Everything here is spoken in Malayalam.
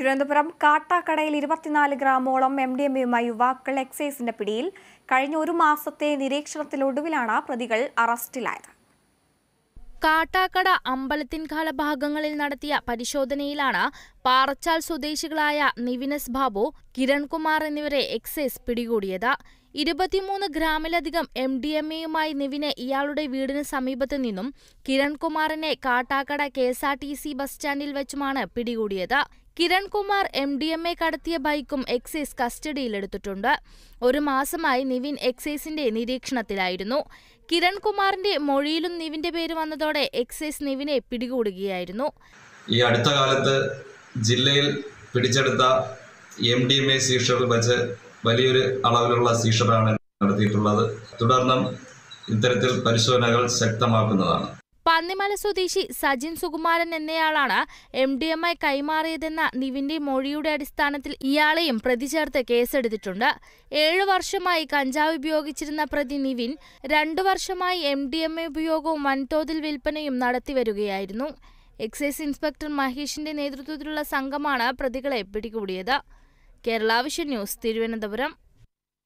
തിരുവനന്തപുരം കാട്ടാക്കടയിൽ ഇരുപത്തിനാല് ഗ്രാമോളം എം ഡി എം എയുമായി യുവാക്കൾ എക്സൈസിന്റെ പിടിയിൽ കഴിഞ്ഞ ഒരു മാസത്തെ നിരീക്ഷണത്തിലൊടുവിലാണ് പ്രതികൾ അറസ്റ്റിലായത് കാട്ടാക്കട അമ്പലത്തിൻകാല ഭാഗങ്ങളിൽ നടത്തിയ പരിശോധനയിലാണ് പാറച്ചാൽ സ്വദേശികളായ നിവിനസ് ബാബു കിരൺകുമാർ എന്നിവരെ എക്സൈസ് പിടികൂടിയത് ഇരുപത്തിമൂന്ന് ഗ്രാമിലധികം എം ഡി എം എയുമായി നിവിനെ ഇയാളുടെ വീടിന് സമീപത്ത് നിന്നും കിരൺകുമാറിനെ Kattakkada K S R T C bus സ്റ്റാൻഡിൽ വെച്ചുമാണ് പിടികൂടിയത് Kirankumar M D M A കടത്തിയ ബൈക്കും എക്സൈസ് കസ്റ്റഡിയിലെടുത്തിട്ടുണ്ട് ഒരു മാസമായി നിവിൻ എക്സൈസിന്റെ നിരീക്ഷണത്തിലായിരുന്നു കിരൺകുമാറിന്റെ മൊഴിയിലും നിവിന്റെ പേര് വന്നതോടെ എക്സൈസ് നിവിനെ പിടികൂടുകയായിരുന്നു ഈ അടുത്ത കാലത്ത് ജില്ലയിൽ പിടിച്ചെടുത്ത എം ഡി എം എ സീഷകൾ വെച്ച് വലിയൊരു അളവിലുള്ള സീഷറാണ് നടത്തിയിട്ടുള്ളത് തുടർന്നും ഇത്തരത്തിൽ പരിശോധനകൾ ശക്തമാക്കുന്നതാണ് പന്നിമല സ്വദേശി സജിൻ സുകുമാരൻ എന്നയാളാണ് എം ഡി എം ഐ കൈമാറിയതെന്ന നിവിന്റെ മൊഴിയുടെ അടിസ്ഥാനത്തിൽ ഇയാളെയും പ്രതി ചേർത്ത് കേസെടുത്തിട്ടുണ്ട് ഏഴു വർഷമായി കഞ്ചാവ് ഉപയോഗിച്ചിരുന്ന പ്രതി നിവിൻ രണ്ടു വർഷമായി എം ഡി എം ഐ ഉപയോഗവും വൻതോതിൽ വിൽപ്പനയും നടത്തിവരികയായിരുന്നു എക്സൈസ് ഇൻസ്പെക്ടർ മഹേഷിന്റെ നേതൃത്വത്തിലുള്ള സംഘമാണ് പ്രതികളെ പിടികൂടിയത് കേരള ന്യൂസ് തിരുവനന്തപുരം